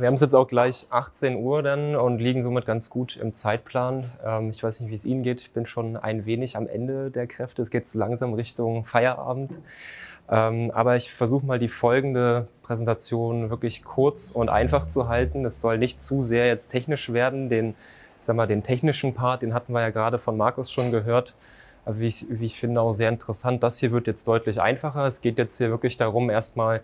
Wir haben es jetzt auch gleich 18 Uhr dann und liegen somit ganz gut im Zeitplan. Ähm, ich weiß nicht, wie es Ihnen geht. Ich bin schon ein wenig am Ende der Kräfte. Es geht so langsam Richtung Feierabend. Ähm, aber ich versuche mal die folgende Präsentation wirklich kurz und einfach zu halten. Es soll nicht zu sehr jetzt technisch werden. Den, sag mal, den technischen Part, den hatten wir ja gerade von Markus schon gehört. Wie ich, wie ich finde, auch sehr interessant. Das hier wird jetzt deutlich einfacher. Es geht jetzt hier wirklich darum, erstmal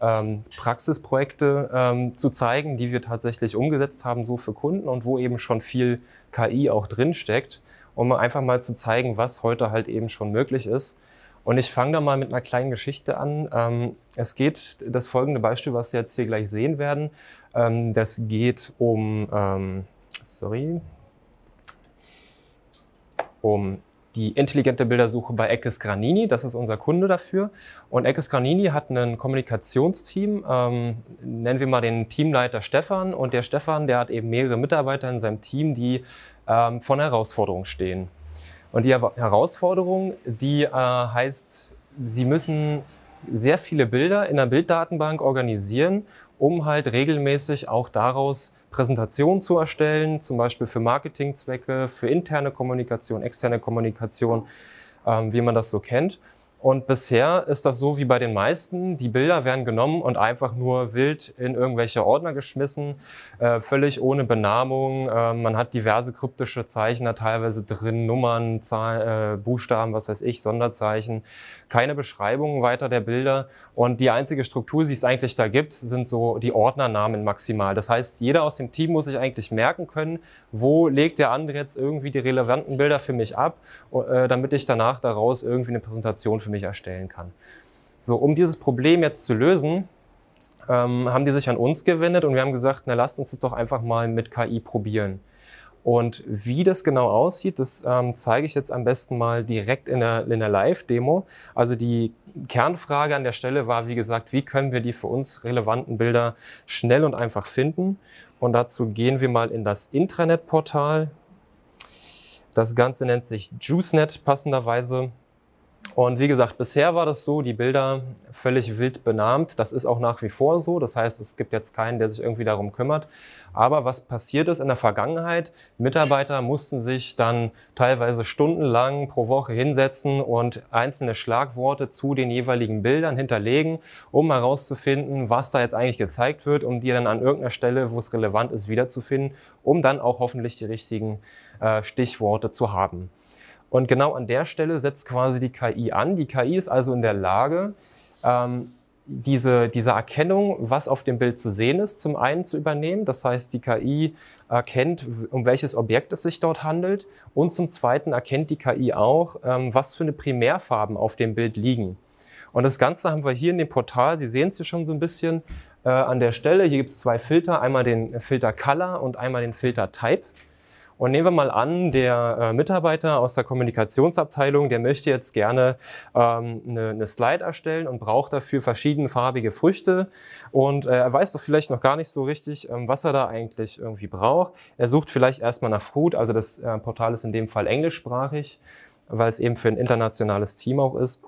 ähm, Praxisprojekte ähm, zu zeigen, die wir tatsächlich umgesetzt haben, so für Kunden und wo eben schon viel KI auch drin steckt, um einfach mal zu zeigen, was heute halt eben schon möglich ist. Und ich fange da mal mit einer kleinen Geschichte an. Ähm, es geht, das folgende Beispiel, was Sie jetzt hier gleich sehen werden, ähm, das geht um, ähm, sorry, um die intelligente Bildersuche bei Eckes Granini. Das ist unser Kunde dafür. Und Eckes Granini hat ein Kommunikationsteam, ähm, nennen wir mal den Teamleiter Stefan. Und der Stefan, der hat eben mehrere Mitarbeiter in seinem Team, die ähm, von Herausforderungen stehen. Und die Herausforderung, die äh, heißt, sie müssen sehr viele Bilder in der Bilddatenbank organisieren, um halt regelmäßig auch daraus Präsentationen zu erstellen, zum Beispiel für Marketingzwecke, für interne Kommunikation, externe Kommunikation, ähm, wie man das so kennt. Und bisher ist das so wie bei den meisten. Die Bilder werden genommen und einfach nur wild in irgendwelche Ordner geschmissen, äh, völlig ohne Benamung. Äh, man hat diverse kryptische Zeichen da teilweise drin, Nummern, Zahl, äh, Buchstaben, was weiß ich, Sonderzeichen. Keine Beschreibungen weiter der Bilder. Und die einzige Struktur, die es eigentlich da gibt, sind so die Ordnernamen maximal. Das heißt, jeder aus dem Team muss sich eigentlich merken können, wo legt der andere jetzt irgendwie die relevanten Bilder für mich ab, äh, damit ich danach daraus irgendwie eine Präsentation für für mich erstellen kann. So, um dieses Problem jetzt zu lösen, ähm, haben die sich an uns gewendet und wir haben gesagt, na lasst uns das doch einfach mal mit KI probieren. Und wie das genau aussieht, das ähm, zeige ich jetzt am besten mal direkt in der, in der Live-Demo. Also die Kernfrage an der Stelle war, wie gesagt, wie können wir die für uns relevanten Bilder schnell und einfach finden? Und dazu gehen wir mal in das Intranet-Portal. Das Ganze nennt sich JuiceNet passenderweise. Und wie gesagt, bisher war das so, die Bilder völlig wild benahmt. Das ist auch nach wie vor so. Das heißt, es gibt jetzt keinen, der sich irgendwie darum kümmert. Aber was passiert ist in der Vergangenheit, Mitarbeiter mussten sich dann teilweise stundenlang pro Woche hinsetzen und einzelne Schlagworte zu den jeweiligen Bildern hinterlegen, um herauszufinden, was da jetzt eigentlich gezeigt wird, um die dann an irgendeiner Stelle, wo es relevant ist, wiederzufinden, um dann auch hoffentlich die richtigen äh, Stichworte zu haben. Und genau an der Stelle setzt quasi die KI an. Die KI ist also in der Lage, ähm, diese, diese Erkennung, was auf dem Bild zu sehen ist, zum einen zu übernehmen. Das heißt, die KI erkennt, um welches Objekt es sich dort handelt. Und zum zweiten erkennt die KI auch, ähm, was für eine Primärfarben auf dem Bild liegen. Und das Ganze haben wir hier in dem Portal, Sie sehen es hier schon so ein bisschen äh, an der Stelle. Hier gibt es zwei Filter, einmal den Filter Color und einmal den Filter Type. Und nehmen wir mal an, der äh, Mitarbeiter aus der Kommunikationsabteilung, der möchte jetzt gerne ähm, eine, eine, Slide erstellen und braucht dafür verschiedenfarbige Früchte. Und äh, er weiß doch vielleicht noch gar nicht so richtig, ähm, was er da eigentlich irgendwie braucht. Er sucht vielleicht erstmal nach Fruit, also das äh, Portal ist in dem Fall englischsprachig, weil es eben für ein internationales Team auch ist.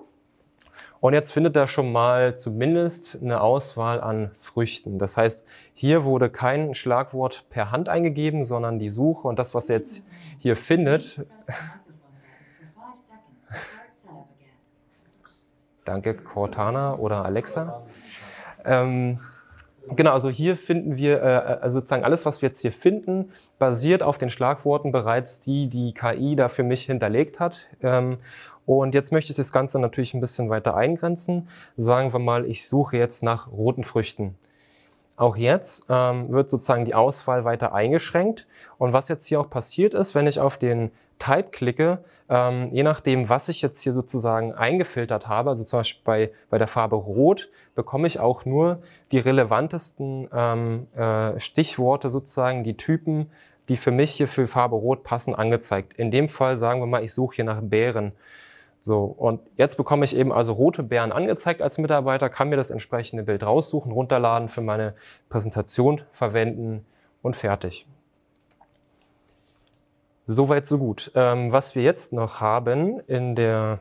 Und jetzt findet er schon mal zumindest eine Auswahl an Früchten. Das heißt, hier wurde kein Schlagwort per Hand eingegeben, sondern die Suche und das, was er jetzt hier findet. Danke, Cortana oder Alexa. Ähm, genau, also hier finden wir, äh, äh, also sozusagen alles, was wir jetzt hier finden, basiert auf den Schlagworten bereits, die die KI da für mich hinterlegt hat. Ähm, und jetzt möchte ich das Ganze natürlich ein bisschen weiter eingrenzen. Sagen wir mal, ich suche jetzt nach roten Früchten. Auch jetzt ähm, wird sozusagen die Auswahl weiter eingeschränkt. Und was jetzt hier auch passiert ist, wenn ich auf den Type klicke, ähm, je nachdem, was ich jetzt hier sozusagen eingefiltert habe, also zum Beispiel bei, bei der Farbe Rot, bekomme ich auch nur die relevantesten ähm, äh, Stichworte sozusagen, die Typen, die für mich hier für Farbe Rot passen, angezeigt. In dem Fall sagen wir mal, ich suche hier nach Bären. So, und jetzt bekomme ich eben also rote Bären angezeigt als Mitarbeiter, kann mir das entsprechende Bild raussuchen, runterladen, für meine Präsentation verwenden und fertig. Soweit, so gut. Ähm, was wir jetzt noch haben in der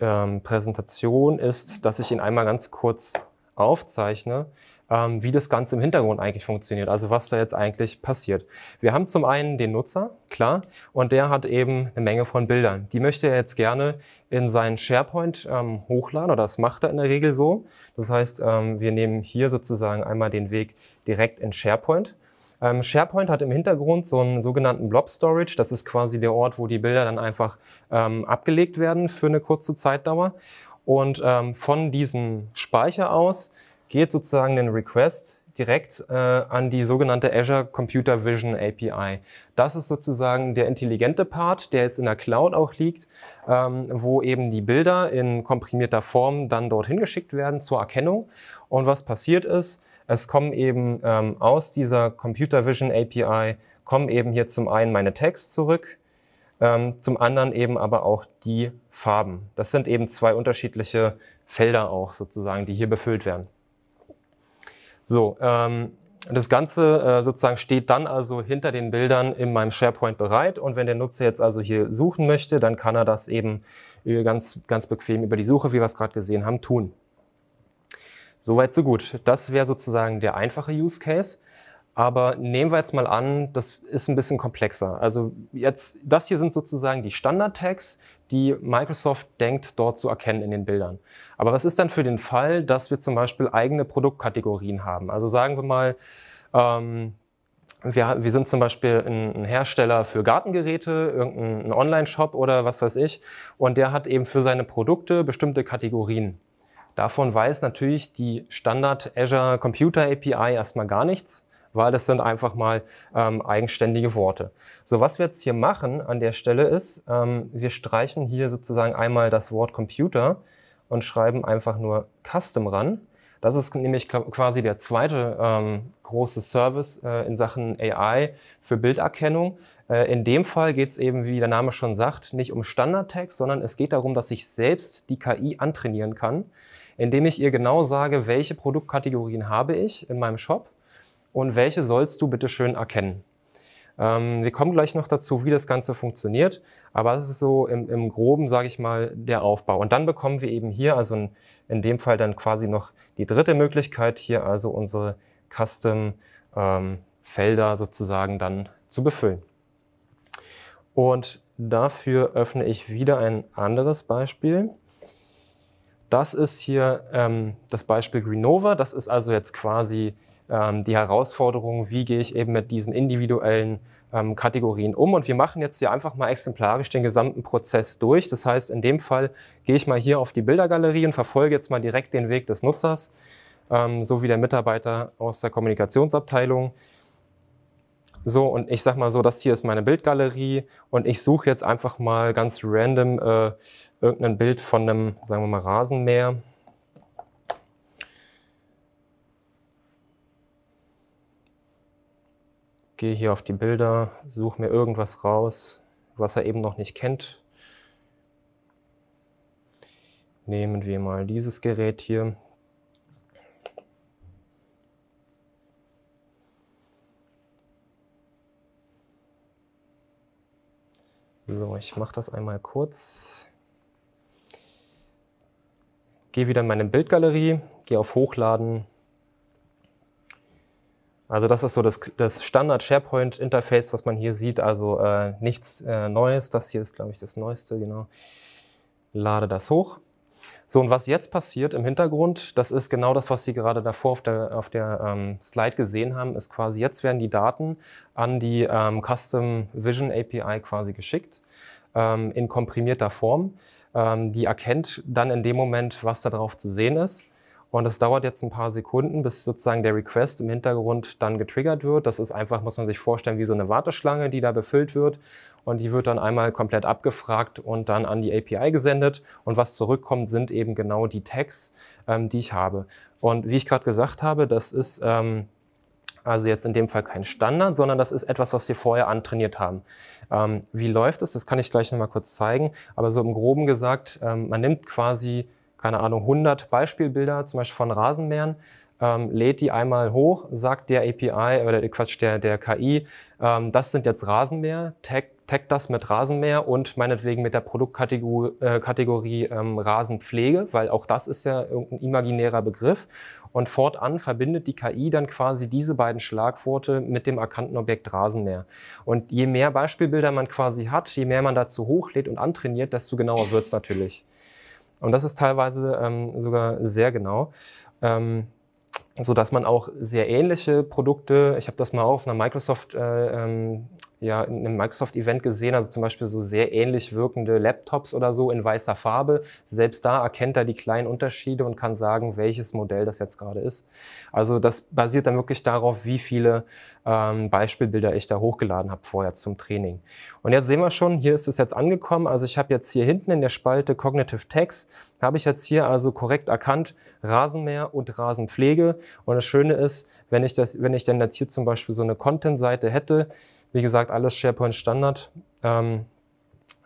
ähm, Präsentation ist, dass ich ihn einmal ganz kurz aufzeichne ähm, wie das Ganze im Hintergrund eigentlich funktioniert, also was da jetzt eigentlich passiert. Wir haben zum einen den Nutzer, klar, und der hat eben eine Menge von Bildern. Die möchte er jetzt gerne in seinen SharePoint ähm, hochladen oder das macht er in der Regel so. Das heißt, ähm, wir nehmen hier sozusagen einmal den Weg direkt in SharePoint. Ähm, SharePoint hat im Hintergrund so einen sogenannten Blob Storage. Das ist quasi der Ort, wo die Bilder dann einfach ähm, abgelegt werden für eine kurze Zeitdauer. Und ähm, von diesem Speicher aus geht sozusagen den Request direkt äh, an die sogenannte Azure Computer Vision API. Das ist sozusagen der intelligente Part, der jetzt in der Cloud auch liegt, ähm, wo eben die Bilder in komprimierter Form dann dorthin geschickt werden zur Erkennung. Und was passiert ist, es kommen eben ähm, aus dieser Computer Vision API, kommen eben hier zum einen meine Text zurück, ähm, zum anderen eben aber auch die Farben. Das sind eben zwei unterschiedliche Felder auch sozusagen, die hier befüllt werden. So, ähm, das Ganze äh, sozusagen steht dann also hinter den Bildern in meinem SharePoint bereit. Und wenn der Nutzer jetzt also hier suchen möchte, dann kann er das eben äh, ganz, ganz bequem über die Suche, wie wir es gerade gesehen haben, tun. Soweit, so gut. Das wäre sozusagen der einfache Use Case. Aber nehmen wir jetzt mal an, das ist ein bisschen komplexer. Also jetzt, das hier sind sozusagen die Standard-Tags, die Microsoft denkt, dort zu erkennen in den Bildern. Aber was ist dann für den Fall, dass wir zum Beispiel eigene Produktkategorien haben? Also sagen wir mal, ähm, wir, wir, sind zum Beispiel ein, Hersteller für Gartengeräte, irgendein Online-Shop oder was weiß ich, und der hat eben für seine Produkte bestimmte Kategorien. Davon weiß natürlich die Standard Azure Computer API erstmal gar nichts weil das sind einfach mal ähm, eigenständige Worte. So, was wir jetzt hier machen an der Stelle ist, ähm, wir streichen hier sozusagen einmal das Wort Computer und schreiben einfach nur Custom ran. Das ist nämlich quasi der zweite ähm, große Service äh, in Sachen AI für Bilderkennung. Äh, in dem Fall geht es eben, wie der Name schon sagt, nicht um Standardtext, sondern es geht darum, dass ich selbst die KI antrainieren kann, indem ich ihr genau sage, welche Produktkategorien habe ich in meinem Shop und welche sollst du bitte schön erkennen. Ähm, wir kommen gleich noch dazu, wie das Ganze funktioniert, aber es ist so im, im groben, sage ich mal, der Aufbau. Und dann bekommen wir eben hier, also in, in dem Fall dann quasi noch die dritte Möglichkeit, hier also unsere Custom-Felder ähm, sozusagen dann zu befüllen. Und dafür öffne ich wieder ein anderes Beispiel. Das ist hier ähm, das Beispiel Greenova. Das ist also jetzt quasi ähm, die Herausforderung, wie gehe ich eben mit diesen individuellen ähm, Kategorien um. Und wir machen jetzt hier einfach mal exemplarisch den gesamten Prozess durch. Das heißt, in dem Fall gehe ich mal hier auf die Bildergalerie und verfolge jetzt mal direkt den Weg des Nutzers, ähm, so wie der Mitarbeiter aus der Kommunikationsabteilung. So, und ich sag mal so, das hier ist meine Bildgalerie und ich suche jetzt einfach mal ganz random äh, irgendein Bild von einem, sagen wir mal, Rasenmäher. gehe hier auf die Bilder, suche mir irgendwas raus, was er eben noch nicht kennt. Nehmen wir mal dieses Gerät hier. So, ich mache das einmal kurz. Gehe wieder in meine Bildgalerie, gehe auf Hochladen, also das ist so das, das Standard SharePoint Interface, was man hier sieht. Also äh, nichts äh, Neues. Das hier ist, glaube ich, das Neueste, genau. Lade das hoch. So, und was jetzt passiert im Hintergrund, das ist genau das, was Sie gerade davor auf der, auf der ähm, Slide gesehen haben, ist quasi, jetzt werden die Daten an die ähm, Custom Vision API quasi geschickt, ähm, in komprimierter Form. Ähm, die erkennt dann in dem Moment, was da drauf zu sehen ist und das dauert jetzt ein paar Sekunden, bis sozusagen der Request im Hintergrund dann getriggert wird. Das ist einfach, muss man sich vorstellen, wie so eine Warteschlange, die da befüllt wird. Und die wird dann einmal komplett abgefragt und dann an die API gesendet. Und was zurückkommt, sind eben genau die Tags, ähm, die ich habe. Und wie ich gerade gesagt habe, das ist... Ähm, also jetzt in dem Fall kein Standard, sondern das ist etwas, was wir vorher antrainiert haben. Ähm, wie läuft es? Das kann ich gleich nochmal kurz zeigen. Aber so im Groben gesagt, ähm, man nimmt quasi keine Ahnung, 100 Beispielbilder, zum Beispiel von Rasenmähern, ähm, lädt die einmal hoch, sagt der API oder Quatsch, der, der KI, ähm, das sind jetzt Rasenmäher, tag, tag das mit Rasenmäher und meinetwegen mit der Produktkategorie äh, Kategorie, ähm, Rasenpflege, weil auch das ist ja irgendein imaginärer Begriff. Und fortan verbindet die KI dann quasi diese beiden Schlagworte mit dem erkannten Objekt Rasenmäher. Und je mehr Beispielbilder man quasi hat, je mehr man dazu hochlädt und antrainiert, desto genauer wird's natürlich. Und das ist teilweise ähm, sogar sehr genau. Ähm, so dass man auch sehr ähnliche Produkte, ich habe das mal auf einer Microsoft äh, ähm, ja in einem Microsoft-Event gesehen, also zum Beispiel so sehr ähnlich wirkende Laptops oder so in weißer Farbe. Selbst da erkennt er die kleinen Unterschiede und kann sagen, welches Modell das jetzt gerade ist. Also das basiert dann wirklich darauf, wie viele ähm, Beispielbilder ich da hochgeladen habe vorher zum Training. Und jetzt sehen wir schon, hier ist es jetzt angekommen. Also ich habe jetzt hier hinten in der Spalte Cognitive Text, habe ich jetzt hier also korrekt erkannt Rasenmäher und Rasenpflege. Und das Schöne ist, wenn ich, das, wenn ich denn jetzt hier zum Beispiel so eine Content-Seite hätte, wie gesagt, alles SharePoint Standard. Ähm,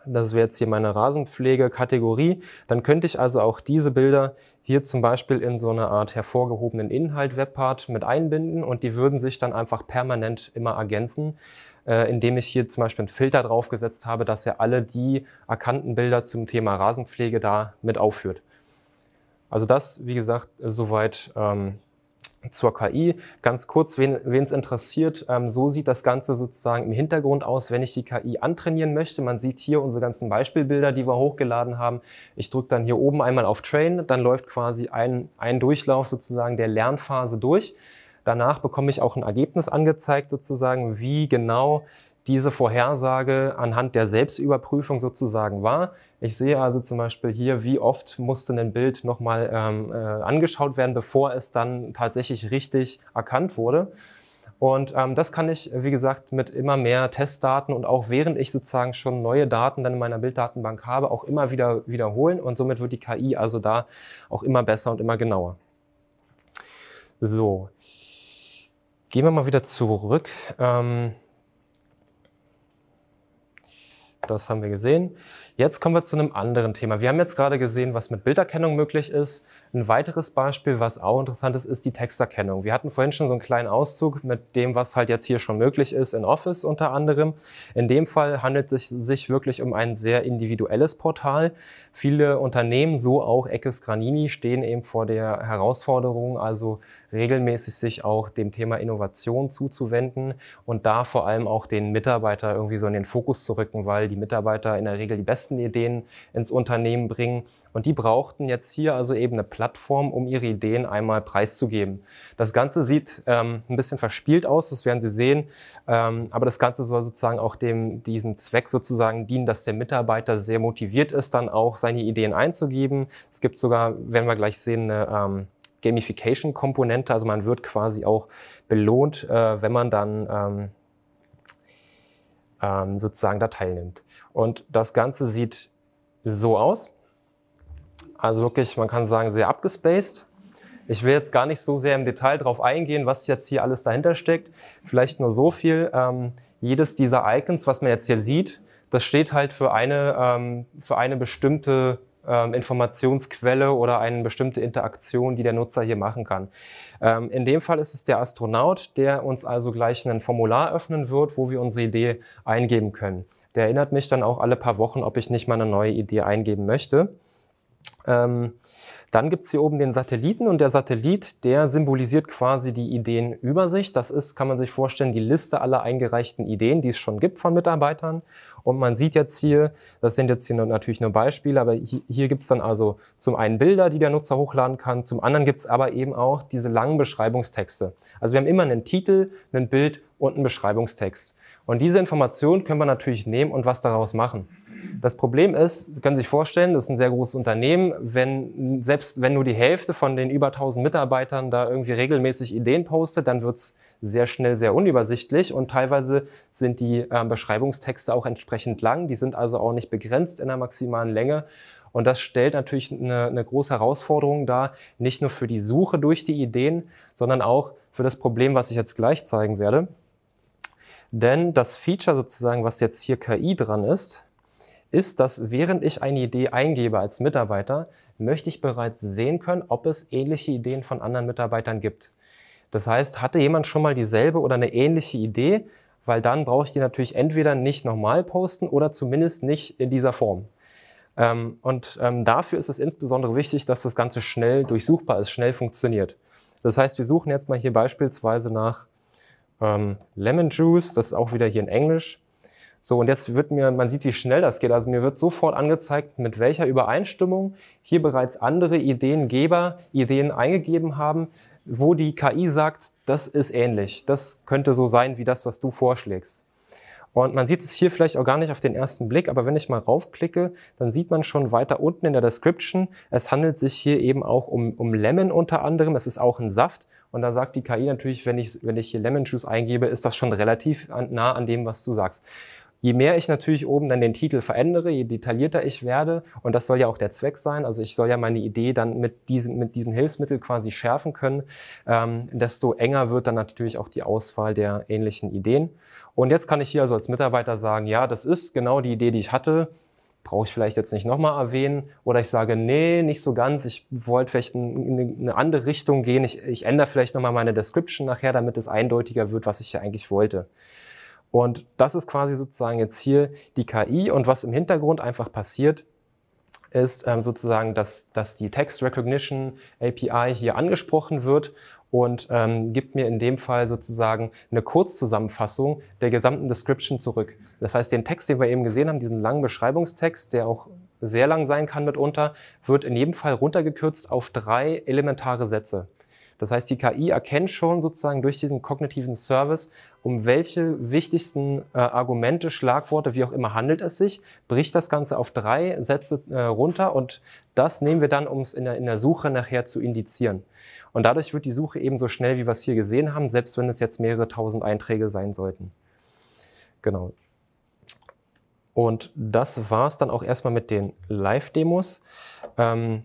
das wäre jetzt hier meine Rasenpflege-Kategorie. Dann könnte ich also auch diese Bilder hier zum Beispiel in so eine Art hervorgehobenen Inhalt-Webpart mit einbinden und die würden sich dann einfach permanent immer ergänzen, äh, indem ich hier zum Beispiel einen Filter draufgesetzt habe, dass er alle die erkannten Bilder zum Thema Rasenpflege da mit aufführt. Also das, wie gesagt, soweit ähm, zur KI. Ganz kurz, wen es interessiert, ähm, so sieht das Ganze sozusagen im Hintergrund aus, wenn ich die KI antrainieren möchte. Man sieht hier unsere ganzen Beispielbilder, die wir hochgeladen haben. Ich drücke dann hier oben einmal auf Train, dann läuft quasi ein, ein Durchlauf sozusagen der Lernphase durch. Danach bekomme ich auch ein Ergebnis angezeigt, sozusagen, wie genau diese Vorhersage anhand der Selbstüberprüfung sozusagen war. Ich sehe also zum Beispiel hier, wie oft musste ein Bild nochmal ähm, äh, angeschaut werden, bevor es dann tatsächlich richtig erkannt wurde. Und ähm, das kann ich, wie gesagt, mit immer mehr Testdaten und auch während ich sozusagen schon neue Daten dann in meiner Bilddatenbank habe, auch immer wieder wiederholen. Und somit wird die KI also da auch immer besser und immer genauer. So, gehen wir mal wieder zurück. Ähm, das haben wir gesehen. Jetzt kommen wir zu einem anderen Thema. Wir haben jetzt gerade gesehen, was mit Bilderkennung möglich ist. Ein weiteres Beispiel, was auch interessant ist, ist die Texterkennung. Wir hatten vorhin schon so einen kleinen Auszug mit dem, was halt jetzt hier schon möglich ist in Office unter anderem. In dem Fall handelt es sich wirklich um ein sehr individuelles Portal. Viele Unternehmen, so auch Eckes Granini, stehen eben vor der Herausforderung, also regelmäßig sich auch dem Thema Innovation zuzuwenden und da vor allem auch den Mitarbeiter irgendwie so in den Fokus zu rücken, weil die Mitarbeiter in der Regel die besten Ideen ins Unternehmen bringen. Und die brauchten jetzt hier also eben eine Plattform, Plattform, um ihre Ideen einmal preiszugeben. Das Ganze sieht ähm, ein bisschen verspielt aus, das werden Sie sehen, ähm, aber das Ganze soll sozusagen auch dem, diesem Zweck sozusagen dienen, dass der Mitarbeiter sehr motiviert ist, dann auch seine Ideen einzugeben. Es gibt sogar, werden wir gleich sehen, eine ähm, Gamification-Komponente, also man wird quasi auch belohnt, äh, wenn man dann ähm, ähm, sozusagen da teilnimmt. Und das Ganze sieht so aus. Also wirklich, man kann sagen, sehr abgespaced. Ich will jetzt gar nicht so sehr im Detail darauf eingehen, was jetzt hier alles dahinter steckt. Vielleicht nur so viel. Ähm, jedes dieser Icons, was man jetzt hier sieht, das steht halt für eine, ähm, für eine bestimmte ähm, Informationsquelle oder eine bestimmte Interaktion, die der Nutzer hier machen kann. Ähm, in dem Fall ist es der Astronaut, der uns also gleich ein Formular öffnen wird, wo wir unsere Idee eingeben können. Der erinnert mich dann auch alle paar Wochen, ob ich nicht mal eine neue Idee eingeben möchte. Ähm, dann gibt es hier oben den Satelliten und der Satellit, der symbolisiert quasi die Ideenübersicht. Das ist, kann man sich vorstellen, die Liste aller eingereichten Ideen, die es schon gibt von Mitarbeitern. Und man sieht jetzt hier, das sind jetzt hier natürlich nur Beispiele, aber hier, hier gibt es dann also zum einen Bilder, die der Nutzer hochladen kann, zum anderen gibt es aber eben auch diese langen Beschreibungstexte. Also wir haben immer einen Titel, ein Bild und einen Beschreibungstext. Und diese Information können wir natürlich nehmen und was daraus machen. Das Problem ist, Sie können sich vorstellen, das ist ein sehr großes Unternehmen. Wenn, selbst wenn nur die Hälfte von den über 1000 Mitarbeitern da irgendwie regelmäßig Ideen postet, dann wird es sehr schnell sehr unübersichtlich und teilweise sind die äh, Beschreibungstexte auch entsprechend lang. Die sind also auch nicht begrenzt in der maximalen Länge. Und das stellt natürlich eine, eine große Herausforderung dar, nicht nur für die Suche durch die Ideen, sondern auch für das Problem, was ich jetzt gleich zeigen werde. Denn das Feature sozusagen, was jetzt hier KI dran ist, ist, dass während ich eine Idee eingebe als Mitarbeiter, möchte ich bereits sehen können, ob es ähnliche Ideen von anderen Mitarbeitern gibt. Das heißt, hatte jemand schon mal dieselbe oder eine ähnliche Idee, weil dann brauche ich die natürlich entweder nicht nochmal posten oder zumindest nicht in dieser Form. Ähm, und ähm, dafür ist es insbesondere wichtig, dass das Ganze schnell durchsuchbar ist, schnell funktioniert. Das heißt, wir suchen jetzt mal hier beispielsweise nach ähm, Lemon Juice, das ist auch wieder hier in Englisch. So, und jetzt wird mir, man sieht, wie schnell das geht. Also mir wird sofort angezeigt, mit welcher Übereinstimmung hier bereits andere Ideengeber Ideen eingegeben haben, wo die KI sagt, das ist ähnlich. Das könnte so sein wie das, was du vorschlägst. Und man sieht es hier vielleicht auch gar nicht auf den ersten Blick, aber wenn ich mal raufklicke, dann sieht man schon weiter unten in der Description, es handelt sich hier eben auch um, um Lemon unter anderem. Es ist auch ein Saft. Und da sagt die KI natürlich, wenn ich, wenn ich hier Lemon Juice eingebe, ist das schon relativ nah an dem, was du sagst je mehr ich natürlich oben dann den Titel verändere, je detaillierter ich werde, und das soll ja auch der Zweck sein, also ich soll ja meine Idee dann mit diesem, mit diesem Hilfsmittel quasi schärfen können, ähm, desto enger wird dann natürlich auch die Auswahl der ähnlichen Ideen. Und jetzt kann ich hier also als Mitarbeiter sagen, ja, das ist genau die Idee, die ich hatte, brauche ich vielleicht jetzt nicht nochmal erwähnen. Oder ich sage, nee, nicht so ganz, ich wollte vielleicht in eine andere Richtung gehen, ich, ich ändere vielleicht nochmal meine Description nachher, damit es eindeutiger wird, was ich hier eigentlich wollte. Und das ist quasi sozusagen jetzt hier die KI. Und was im Hintergrund einfach passiert, ist ähm, sozusagen, dass, dass die Text Recognition API hier angesprochen wird und ähm, gibt mir in dem Fall sozusagen eine Kurzzusammenfassung der gesamten Description zurück. Das heißt, den Text, den wir eben gesehen haben, diesen langen Beschreibungstext, der auch sehr lang sein kann mitunter, wird in jedem Fall runtergekürzt auf drei elementare Sätze. Das heißt, die KI erkennt schon sozusagen durch diesen kognitiven Service, um welche wichtigsten äh, Argumente, Schlagworte, wie auch immer handelt es sich, bricht das Ganze auf drei Sätze äh, runter und das nehmen wir dann, um es in der, in der Suche nachher zu indizieren. Und dadurch wird die Suche ebenso schnell, wie wir es hier gesehen haben, selbst wenn es jetzt mehrere tausend Einträge sein sollten. Genau. Und das war es dann auch erstmal mit den Live-Demos. Ähm,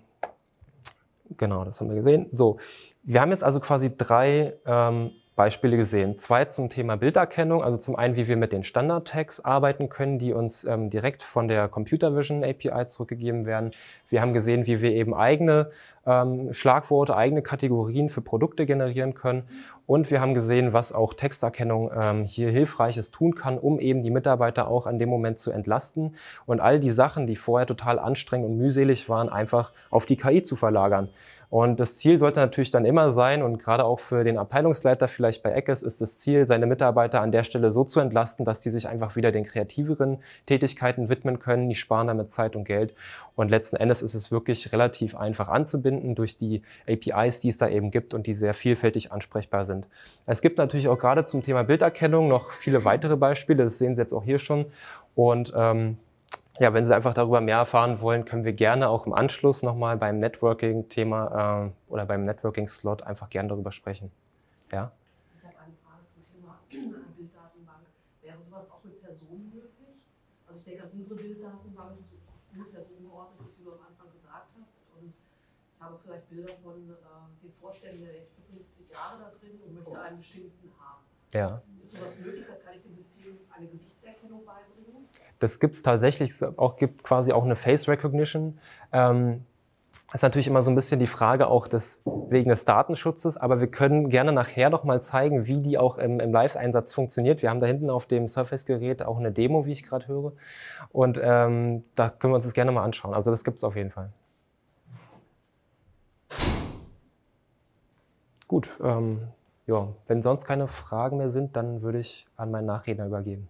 genau, das haben wir gesehen. So, wir haben jetzt also quasi drei ähm, Beispiele gesehen. Zwei zum Thema Bilderkennung, also zum einen, wie wir mit den Standard-Tags arbeiten können, die uns ähm, direkt von der Computer Vision API zurückgegeben werden. Wir haben gesehen, wie wir eben eigene ähm, Schlagworte, eigene Kategorien für Produkte generieren können. Und wir haben gesehen, was auch Texterkennung ähm, hier Hilfreiches tun kann, um eben die Mitarbeiter auch an dem Moment zu entlasten und all die Sachen, die vorher total anstrengend und mühselig waren, einfach auf die KI zu verlagern. Und das Ziel sollte natürlich dann immer sein, und gerade auch für den Abteilungsleiter vielleicht bei Eckes ist das Ziel, seine Mitarbeiter an der Stelle so zu entlasten, dass die sich einfach wieder den kreativeren Tätigkeiten widmen können. Die sparen damit Zeit und Geld. Und letzten Endes ist es wirklich relativ einfach anzubinden durch die APIs, die es da eben gibt und die sehr vielfältig ansprechbar sind. Es gibt natürlich auch gerade zum Thema Bilderkennung noch viele weitere Beispiele. Das sehen Sie jetzt auch hier schon. Und ähm, ja, wenn Sie einfach darüber mehr erfahren wollen, können wir gerne auch im Anschluss nochmal beim Networking-Thema äh, oder beim Networking-Slot einfach gerne darüber sprechen. Ja? Ich habe eine Frage zum Thema Bilddatenbank. Wäre sowas auch mit Personen möglich? Also ich denke, unsere Bilddatenbank ist nur so geordnet, wie du am Anfang gesagt hast. Und ich habe vielleicht Bilder von äh, den Vorständen der letzten 50 Jahre da drin und möchte einen bestimmten haben. Ja. Ist sowas möglich? Dann kann ich dem System eine Gesichtserkennung beibringen? Das gibt es tatsächlich, es auch, gibt quasi auch eine Face Recognition. Ähm, ist natürlich immer so ein bisschen die Frage auch des, wegen des Datenschutzes, aber wir können gerne nachher noch mal zeigen, wie die auch im, im Live-Einsatz funktioniert. Wir haben da hinten auf dem Surface-Gerät auch eine Demo, wie ich gerade höre. Und ähm, da können wir uns das gerne mal anschauen. Also das gibt es auf jeden Fall. Gut, ähm, ja, wenn sonst keine Fragen mehr sind, dann würde ich an meinen Nachredner übergeben.